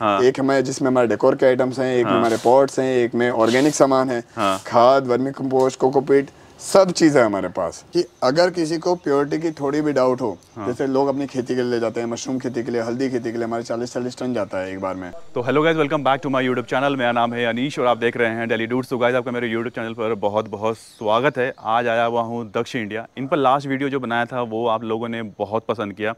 हाँ। एक हमारे जिसमें हमारे डेकोर के आइटम्स हैं एक हाँ। हमारे पॉट्स हैं एक में ऑर्गेनिक हाँ। सामान है हाँ। खाद वर्मी कम्पोस्ट कोकोपीट सब चीज़ें हमारे पास कि अगर किसी को प्योरिटी की थोड़ी भी डाउट हो हाँ। जैसे लोग अपनी खेती के लिए ले जाते हैं मशरूम खेती के लिए हल्दी खेती के लिए हमारे चालीस चालीस टन जाता है एक बार में तो hello guys welcome back to my YouTube channel मेरा नाम है अनीश और आप देख रहे हैं डेली डूड तो गाइज आपका मेरे यूट्यूब चैनल पर बहुत बहुत स्वागत है आज आया हुआ हूँ दक्षिण इंडिया इन पर लास्ट वीडियो जो बनाया था वो आप लोगों ने बहुत पसंद किया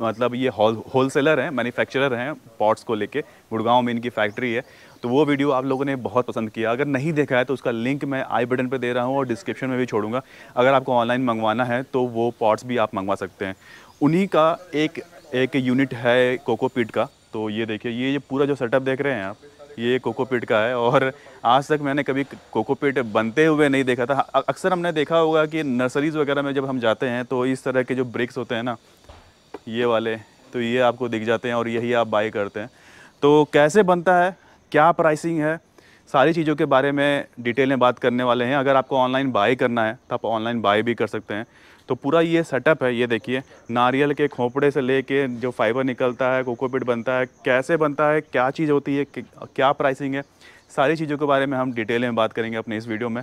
मतलब ये होल होल सेलर हैं मैन्युफैक्चरर हैं पॉट्स को लेके गुड़गांव में इनकी फैक्ट्री है तो वो वीडियो आप लोगों ने बहुत पसंद किया अगर नहीं देखा है तो उसका लिंक मैं आई बटन पर दे रहा हूँ और डिस्क्रिप्शन में भी छोड़ूंगा अगर आपको ऑनलाइन मंगवाना है तो वो पॉट्स भी आप मंगवा सकते हैं उन्हीं का एक एक यूनिट है कोकोपीट का तो ये देखिए ये ये पूरा जो सेटअप देख रहे हैं आप ये कोकोपीट का है और आज तक मैंने कभी कोकोपीट बनते हुए नहीं देखा था अक्सर हमने देखा होगा कि नर्सरीज़ वगैरह में जब हम जाते हैं तो इस तरह के जो ब्रिक्स होते हैं ना ये वाले तो ये आपको दिख जाते हैं और यही आप बाई करते हैं तो कैसे बनता है क्या प्राइसिंग है सारी चीज़ों के बारे में डिटेल में बात करने वाले हैं अगर आपको ऑनलाइन बाई करना है तो आप ऑनलाइन बाई भी कर सकते हैं तो पूरा ये सेटअप है ये देखिए नारियल के खोपड़े से लेके जो फाइबर निकलता है कोकोपिट बनता है कैसे बनता है क्या चीज़ होती है क्या प्राइसिंग है सारी चीज़ों के बारे में हम डिटेल में बात करेंगे अपने इस वीडियो में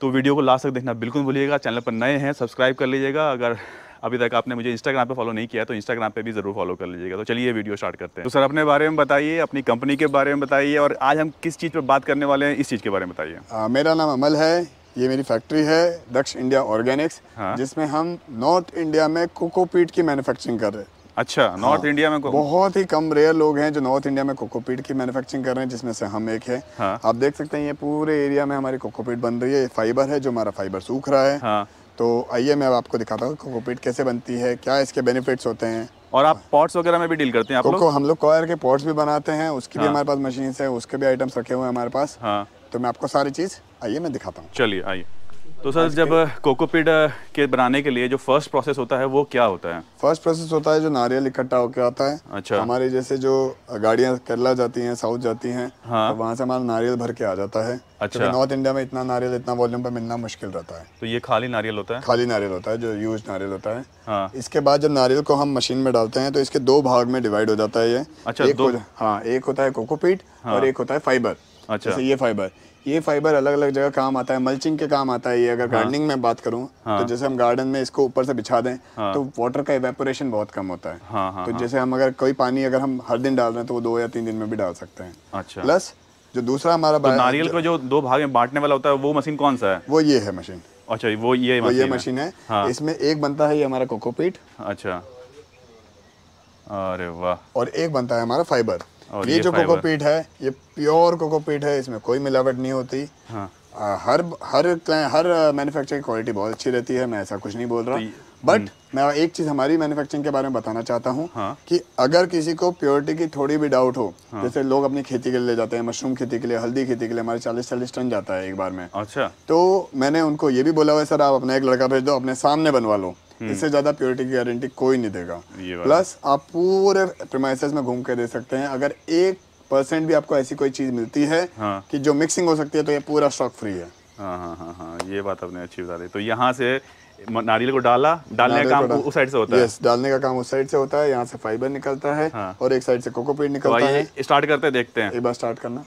तो वीडियो को लास्ट तक देखना बिल्कुल भूलिएगा चैनल पर नए हैं सब्सक्राइब कर लीजिएगा अगर अभी तक आपने मुझे इंस्टाग्राम पे फॉलो नहीं किया तो इंस्टाग्राम पे भी ज़रूर फॉलो कर लीजिएगा तो चलिए वीडियो स्टार्ट करते हैं तो सर अपने बारे में बताइए अपनी कंपनी के बारे में बताइए और आज हम किस चीज़ पर बात करने वाले हैं इस चीज़ के बारे में बताइए मेरा नाम अमल है ये मेरी फैक्ट्री है दक्ष इंडिया ऑर्गेनिक्स हाँ। जिसमें हम नॉर्थ इंडिया में कोकोपीट की मैन्युफैक्चरिंग कर रहे हैं अच्छा नॉर्थ हाँ, इंडिया में बहुत ही कम रेयर लोग हैं जो नॉर्थ इंडिया में कोकोपीट की मैन्युफैक्चरिंग कर रहे हैं जिसमें से हम एक है हाँ, आप देख सकते हैं ये पूरे एरिया में हमारी कोकोपीट बन रही है फाइबर है जो हमारा फाइबर सूख रहा है हाँ, तो आइए मैं अब आपको दिखाता हूँ कोकोपीट कैसे बनती है क्या इसके बेनिफिट्स होते हैं और आप पॉट्स वगैरह में भी डील करते हैं आप लोग हम लोग कॉयर के पॉट्स भी बनाते हैं उसकी हाँ। भी हमारे पास मशीन है उसके भी आइटम्स रखे हुए हैं हमारे पास हाँ। तो मैं आपको सारी चीज़ आइए मैं दिखाता हूँ चलिए आइए तो सर जब कोकोपीड के बनाने के लिए जो फर्स्ट प्रोसेस होता है वो क्या होता है फर्स्ट प्रोसेस होता है जो नारियल इकट्ठा होकर आता है अच्छा हमारे जैसे जो गाड़ियाँ केरला जाती हैं साउथ जाती हैं हाँ। तो वहाँ से हमारा नारियल भर के आ जाता है अच्छा तो नॉर्थ इंडिया में इतना नारियल इतना वॉल्यूम पर मिलना मुश्किल रहता है तो ये खाली नारियल होता है खाली नारियल होता है जो यूज नारियल होता है हाँ। इसके बाद जब नारियल को हम मशीन में डालते हैं तो इसके दो भाग में डिवाइड हो जाता है ये अच्छा एक हाँ एक होता है कोकोपीट हाँ। और एक होता है फाइबर अच्छा जैसे ये फाइबर ये फाइबर अलग अलग जगह काम आता है मल्चिंग के काम आता है ये अगर हाँ, गार्डनिंग में बात करूँ तो हाँ, तो जैसे हम गार्डन में इसको ऊपर से बिछा दें हाँ, तो वाटर का इवेपोरेशन बहुत कम होता है हाँ, हाँ, तो हाँ। जैसे हम अगर कोई पानी अगर हम हर दिन डाल रहे हैं तो वो दो या तीन दिन में भी डाल सकते हैं अच्छा प्लस जो दूसरा हमारा तो नारियल का जो दो भाग में बांटने वाला होता है वो मशीन कौन सा है वो ये है मशीन अच्छा वो ये वो ये मशीन है हाँ। इसमें एक बनता है ये हमारा कोकोपीट अच्छा अरे वाह और एक बनता है हमारा फाइबर और ये, ये जो कोकोपीट है ये प्योर कोकोपीट है इसमें कोई मिलावट नहीं होती हाँ। आ, हर हर हर मैन्युफैक्चर की क्वालिटी बहुत अच्छी रहती है मैं ऐसा कुछ नहीं बोल रहा बट तो हम्म। मैं एक चीज हमारी मैन्युफैक्चरिंग के बारे में बताना चाहता हूँ हाँ? कि अगर किसी को प्योरिटी की थोड़ी भी डाउट हो हाँ? जैसे लोग अपनी खेती के लिए ले जाते हैं मशरूम खेती के लिए हल्दी खेती के लिए हमारे चालीस चालीस टन जाता है एक बार में अच्छा तो मैंने उनको ये भी बोला हुआ सर आप अपना एक लड़का भेज दो अपने सामने बनवा लो हम्म। इससे ज़्यादा प्योरिटी की गारंटी कोई नहीं देगा प्लस आप पूरे प्रेमाइसेस में घूम के दे सकते हैं अगर एक परसेंट भी आपको ऐसी कोई चीज़ मिलती है हाँ। कि जो मिक्सिंग हो सकती है तो ये पूरा स्टॉक फ्री है हाँ हाँ हाँ हाँ ये बात आपने अच्छी बता दी तो यहाँ से नारियल को डाला डालने का काम उस साइड से होता है यस डालने का काम उस साइड से होता है यहाँ से फाइबर निकलता है हाँ। और एक साइड से कोकोपीट तो निकलता तो है स्टार्ट करते देखते हैं एक बार स्टार्ट करना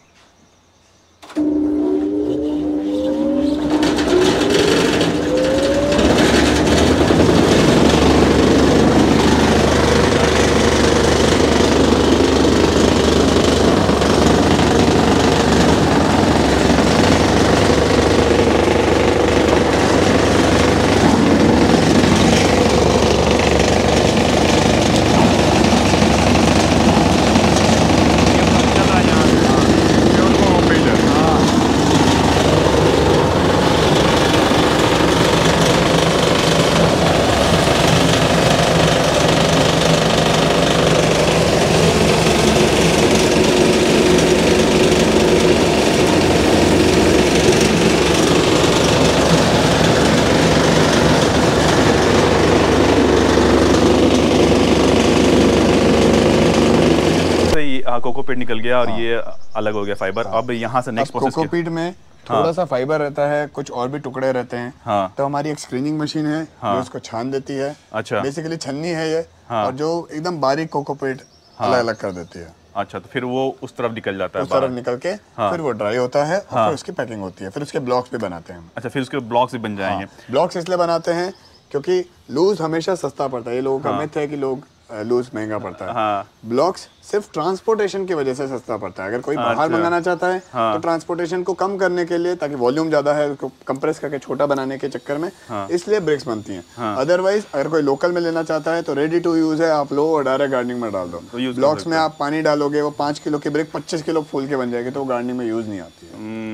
हाँ, कोकोपीट निकल गया और हाँ। ये अलग हो गया फाइबर हाँ। अब यहाँ से नेक्स्ट कोकोपीट में थोड़ा हाँ। सा फाइबर रहता है कुछ और भी टुकड़े रहते हैं हाँ। तो हमारी एक स्क्रीनिंग मशीन है हाँ। जो उसको छान देती है अच्छा बेसिकली छन्नी है ये हाँ। और जो एकदम बारीक कोकोपीट हाँ। अलग अलग कर देती है अच्छा तो फिर वो उस तरफ निकल जाता है उस तरफ निकल के हाँ। फिर वो ड्राई होता है हाँ। और फिर उसकी पैकिंग होती है फिर उसके ब्लॉक्स भी बनाते हैं अच्छा फिर उसके ब्लॉक्स भी बन जाएंगे ब्लॉक्स इसलिए बनाते हैं क्योंकि लूज हमेशा सस्ता पड़ता है ये लोगों का मिथ है कि लोग लूज महंगा पड़ता है हाँ। ब्लॉक्स सिर्फ ट्रांसपोर्टेशन की वजह से सस्ता पड़ता है अगर कोई बाहर अच्छा। मंगाना चाहता है तो हाँ। तो ट्रांसपोर्टेशन को कम करने के लिए ताकि वॉल्यूम ज्यादा है उसको कंप्रेस करके छोटा बनाने के चक्कर में हाँ। इसलिए ब्रिक्स बनती हैं हाँ। अदरवाइज अगर कोई लोकल में लेना चाहता है तो रेडी टू यूज है आप लो और डायरेक्ट गार्डनिंग में डाल दो तो ब्लॉक्स में आप पानी डालोगे वो पांच किलो की ब्रिक पच्चीस किलो फूल के बन जाएगी तो गार्डनिंग में यूज नहीं आती है हम्म।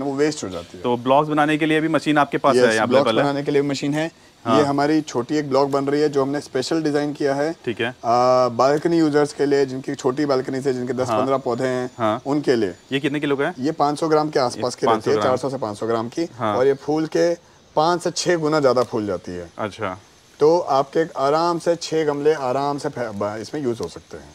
ना वो वेस्ट हो जाती है तो ब्लॉक्स बनाने के लिए भी मशीन आपके पास yes, है ब्लॉक्स बनाने के लिए मशीन है हाँ। ये हमारी छोटी एक ब्लॉक बन रही है जो हमने स्पेशल डिजाइन किया है ठीक है बालकनी यूजर्स के लिए जिनकी छोटी बालकनी से जिनके 10-15 हाँ। पौधे हैं हाँ। उनके लिए ये कितने किलो का है ये 500 ग्राम के आसपास की रहती है 400 से 500 ग्राम की हाँ। और ये फूल के पाँच से छह गुना ज्यादा फूल जाती है अच्छा तो आपके आराम से छह गमले आराम से इसमें यूज हो सकते हैं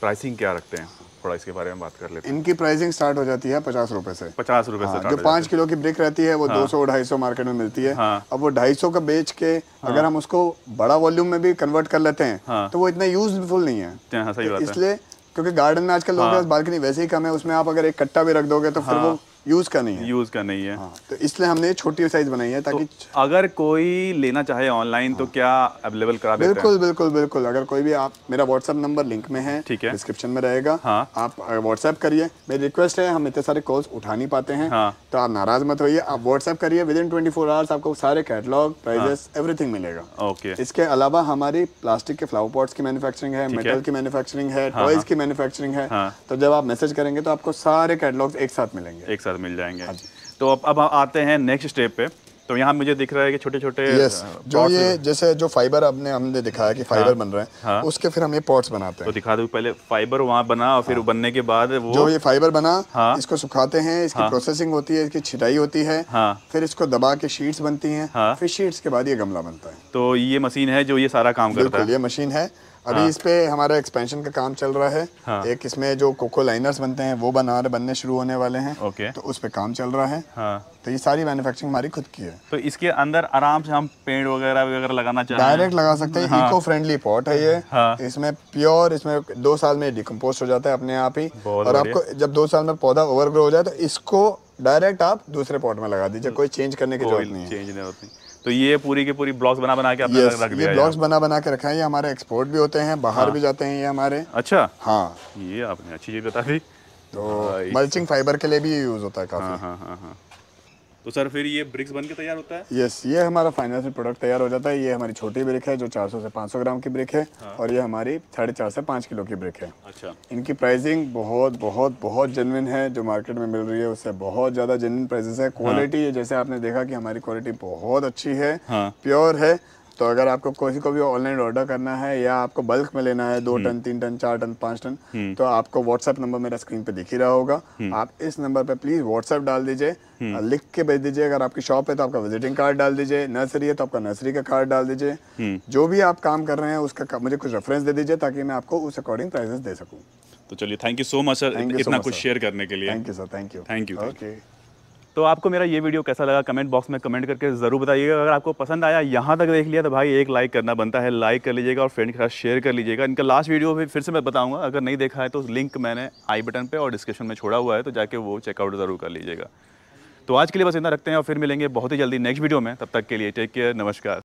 प्राइसिंग क्या रखते हैं थोड़ा इसके बारे में बात कर लेते हैं इनकी प्राइसिंग स्टार्ट हो जाती है पचास रुपए से पचास रुपए हाँ, से जो पांच किलो की ब्रिक रहती है वो हाँ। दो सौ ढाई सौ मार्केट में मिलती है हाँ, अब वो ढाई सौ का बेच के हाँ, अगर हम उसको बड़ा वॉल्यूम में भी कन्वर्ट कर लेते हैं हाँ। तो वो इतना यूजफुल नहीं हाँ, तो है इसलिए क्योंकि गार्डन में आजकल लोगों के पास बालकनी वैसे ही कम है उसमें आप अगर एक कट्टा भी रख दोगे तो फिर वो यूज का नहीं है यूज का नहीं है हाँ, तो इसलिए हमने छोटी साइज बनाई है तो ताकि तो अगर कोई लेना चाहे ऑनलाइन तो हाँ, तो क्या अवेलेबल करा बिल्कुल बिल्कुल बिल्कुल अगर कोई भी आप मेरा व्हाट्सएप नंबर लिंक में है ठीक है डिस्क्रिप्शन में रहेगा हाँ, आप व्हाट्सएप करिए मेरी रिक्वेस्ट है हम इतने सारे कॉल्स उठा नहीं पाते हैं हाँ। तो आप नाराज मत होइए आप व्हाट्सएप करिए विद इन ट्वेंटी आवर्स आपको सारे कैटलॉग प्राइजेस एवरीथिंग मिलेगा ओके इसके अलावा हमारी प्लास्टिक के फ्लावर पॉट्स की मैन्युफैक्चरिंग है मेटल की मैन्युफैक्चरिंग है टॉयज हाँ, हाँ। की मैन्युफैक्चरिंग है तो जब आप मैसेज करेंगे तो आपको सारे कैटलॉग्स एक साथ मिलेंगे एक साथ साथ मिल जाएंगे हाँ तो अब अब आते हैं नेक्स्ट स्टेप पे तो यहाँ मुझे दिख रहा है कि छोटे छोटे yes, uh, जो ये जैसे जो फाइबर आपने हमने दिखाया कि फाइबर हाँ, बन रहे हैं हाँ, उसके फिर हम ये पॉट्स बनाते हैं तो दिखा दो पहले फाइबर वहाँ बना और फिर हाँ, बनने के बाद वो जो ये फाइबर बना हाँ, इसको सुखाते हैं इसकी हाँ, प्रोसेसिंग होती है इसकी छिटाई होती है हाँ, फिर इसको दबा के शीट्स बनती है हाँ। फिर शीट्स के बाद ये गमला बनता है तो ये मशीन है जो ये सारा काम करता है ये मशीन है अभी हाँ। इस पे हमारा एक्सपेंशन का काम चल रहा है हाँ। एक इसमें जो कोको लाइनर्स बनते हैं वो बना बनने शुरू होने वाले हैं ओके तो उस पे काम चल रहा है हाँ। तो ये सारी मैन्युफैक्चरिंग हमारी खुद की है तो इसके अंदर आराम से हम पेड़ वगैरह वगैरह लगाना हैं डायरेक्ट लगा सकते हैं इको फ्रेंडली पॉट है ये हाँ। इसमें प्योर इसमें दो साल में डिकम्पोस्ट हो जाता है अपने आप ही और आपको जब दो साल में पौधा ओवरग्रो हो जाए तो इसको डायरेक्ट आप दूसरे पॉट में लगा दीजिए हम्म। कोई चेंज करने की जरूरत नहीं चेंज नहीं होती तो ये पूरी की पूरी ब्लॉक्स बना बना के आपने yes, रख दिया ये ब्लॉक्स बना बना के रखा है ये हमारे एक्सपोर्ट भी होते हैं बाहर हाँ। भी जाते हैं ये हमारे अच्छा हाँ ये आपने अच्छी चीज़ बता दी तो मल्चिंग फाइबर के लिए भी यूज़ होता है हाँ, काफ़ी हाँ हाँ हाँ हाँ तो सर फिर ये ब्रिक्स बन के तैयार होता है यस yes, ये हमारा फाइनल प्रोडक्ट तैयार हो जाता है ये हमारी छोटी ब्रिक है जो 400 से 500 ग्राम की ब्रिक है हाँ। और ये हमारी साढ़े चार से पाँच किलो की ब्रिक है अच्छा इनकी प्राइसिंग बहुत बहुत बहुत जेनविन है जो मार्केट में मिल रही है उससे बहुत ज़्यादा जेनविन प्राइजेस है क्वालिटी हाँ। जैसे आपने देखा कि हमारी क्वालिटी बहुत अच्छी है प्योर हाँ। है तो अगर आपको किसी को भी ऑनलाइन ऑर्डर करना है या आपको बल्क में लेना है दो हम्म। टन तीन टन चार टन पांच टन हम्म। तो आपको व्हाट्सएप नंबर मेरा स्क्रीन पे दिख ही रहा होगा हम्म। आप इस नंबर पे प्लीज़ व्हाट्सएप डाल दीजिए लिख के भेज दीजिए अगर आपकी शॉप है तो आपका विजिटिंग कार्ड डाल दीजिए नर्सरी है तो आपका नर्सरी का कार्ड डाल दीजिए जो भी आप काम कर रहे हैं उसका मुझे कुछ रेफरेंस दे दीजिए ताकि मैं आपको उस अकॉर्डिंग प्राइजेस दे सकूँ तो चलिए thank you so much sir इतना कुछ शेयर करने के लिए thank you sir thank you thank you okay तो आपको मेरा ये वीडियो कैसा लगा कमेंट बॉक्स में कमेंट करके ज़रूर बताइएगा अगर आपको पसंद आया यहाँ तक देख लिया तो भाई एक लाइक करना बनता है लाइक कर लीजिएगा और फ्रेंड के साथ शेयर कर लीजिएगा इनका लास्ट वीडियो भी फिर से मैं बताऊँगा अगर नहीं देखा है तो लिंक मैंने आई बटन पर और डिस्क्रिप्शन में छोड़ा हुआ है तो जाके वो चेकआउट ज़रूर कर लीजिएगा तो आज के लिए बस इतना रखते हैं और फिर मिलेंगे बहुत ही जल्दी नेक्स्ट वीडियो में तब तक के लिए टेक केयर नमस्कार